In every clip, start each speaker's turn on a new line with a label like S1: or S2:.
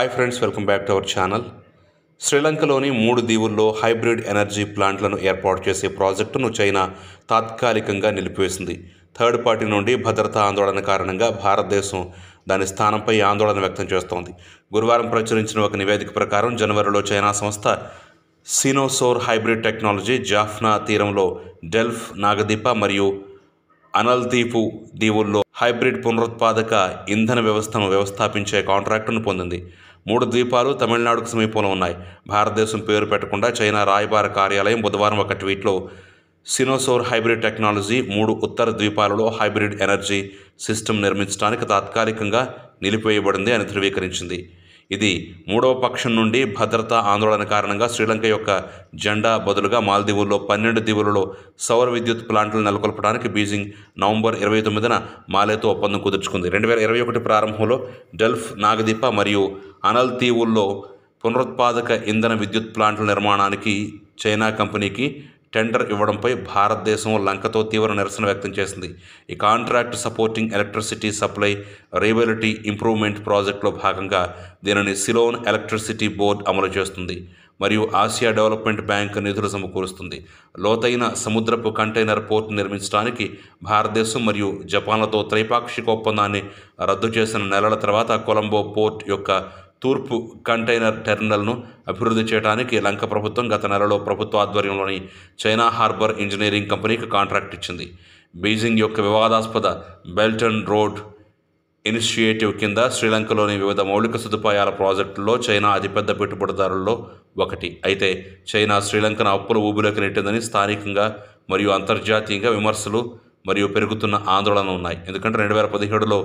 S1: hi friends welcome back to our channel శ్రీలంకలోని మూడు దీవుల్లో హైబ్రిడ్ ఎనర్జీ ప్లాంట్లను ఏర్పాటు చేసే ప్రాజెక్టును చైనా తాత్కాలికంగా నిలిపివేసింది థర్డ్ పార్టీ నుండి భద్రతా ఆందోళన కారణంగా భారతదేశం దాని స్థానంపై ఆందోళన వ్యక్తం చేస్తోంది గురువారం ప్రచురించిన ఒక నివేదిక ప్రకారం జనవరిలో చైనా సంస్థ సినోసోర్ హైబ్రిడ్ టెక్నాలజీ జాఫ్నా తీరంలో డెల్ఫ్ నాగదీప మరియు అనల్దీపు దీవుల్లో హైబ్రిడ్ పునరుత్పాదక ఇంధన వ్యవస్థను వ్యవస్థాపించే కాంట్రాక్టును పొందింది మూడు ద్వీపాలు తమిళనాడుకు సమీపంలో ఉన్నాయి భారతదేశం పేరు పెట్టకుండా చైనా రాయబార కార్యాలయం బుధవారం ఒక ట్వీట్లో సినోసోర్ హైబ్రిడ్ టెక్నాలజీ మూడు ఉత్తర ద్వీపాలలో హైబ్రిడ్ ఎనర్జీ సిస్టమ్ నిర్మించడానికి తాత్కాలికంగా నిలిపివేయబడింది అని ధృవీకరించింది ఇది మూడవ పక్షం నుండి భద్రతా ఆందోళన కారణంగా శ్రీలంక యొక్క జెండా బదులుగా మాల్దీవుల్లో పన్నెండు దీవులలో సౌర విద్యుత్ ప్లాంట్లు నెలకొల్పడానికి బీజింగ్ నవంబర్ ఇరవై తొమ్మిదిన మాలేతో ఒప్పందం కుదుర్చుకుంది రెండు వేల ఇరవై ఒకటి ప్రారంభంలో డెల్ఫ్ నాగదీప మరియు అనల్ తీవుల్లో పునరుత్పాదక ఇంధన విద్యుత్ ప్లాంట్ల నిర్మాణానికి చైనా కంపెనీకి టెండర్ ఇవ్వడంపై భారతదేశం లంకతో తీవ్ర నిరసన వ్యక్తం చేసింది ఈ contract supporting electricity supply reliability improvement ప్రాజెక్టులో భాగంగా దీనిని సిలోన్ ఎలక్ట్రిసిటీ బోర్డు అమలు చేస్తుంది మరియు ఆసియా డెవలప్మెంట్ బ్యాంక్ నిధులు సమకూరుస్తుంది లోతైన సముద్రపు కంటైనర్ పోర్టు నిర్మించడానికి భారతదేశం మరియు జపాన్లతో త్రైపాక్షిక ఒప్పందాన్ని రద్దు చేసిన నెలల తర్వాత కొలంబో పోర్ట్ యొక్క తూర్పు కంటైనర్ టెర్మినల్ను అభివృద్ధి చేయడానికి లంక ప్రభుత్వం గత నెలలో ప్రభుత్వ ఆధ్వర్యంలోని చైనా హార్బర్ ఇంజనీరింగ్ కంపెనీకి కాంట్రాక్ట్ ఇచ్చింది బీజింగ్ యొక్క వివాదాస్పద బెల్టన్ రోడ్ ఇనిషియేటివ్ కింద శ్రీలంకలోని వివిధ మౌలిక సదుపాయాల ప్రాజెక్టుల్లో చైనా అతిపెద్ద పెట్టుబడిదారుల్లో ఒకటి అయితే చైనా శ్రీలంకను అప్పుల ఊబిలోకి నెట్టిందని స్థానికంగా మరియు అంతర్జాతీయంగా విమర్శలు మరియు పెరుగుతున్న ఆందోళన ఉన్నాయి ఎందుకంటే రెండు వేల పదిహేడులో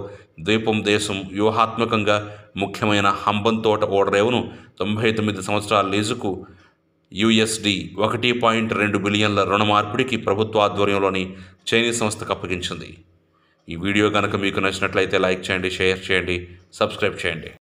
S1: ద్వీపం దేశం వ్యూహాత్మకంగా ముఖ్యమైన హంబన్ తోట ఓడరేవును తొంభై తొమ్మిది సంవత్సరాల లీజుకు యుఎస్డి ఒకటి పాయింట్ రెండు బిలియన్ల రుణ మార్పిడికి ప్రభుత్వాధ్వర్యంలోని చైనీస్ సంస్థకు అప్పగించింది ఈ వీడియో కనుక మీకు నచ్చినట్లయితే లైక్ చేయండి షేర్ చేయండి సబ్స్క్రైబ్ చేయండి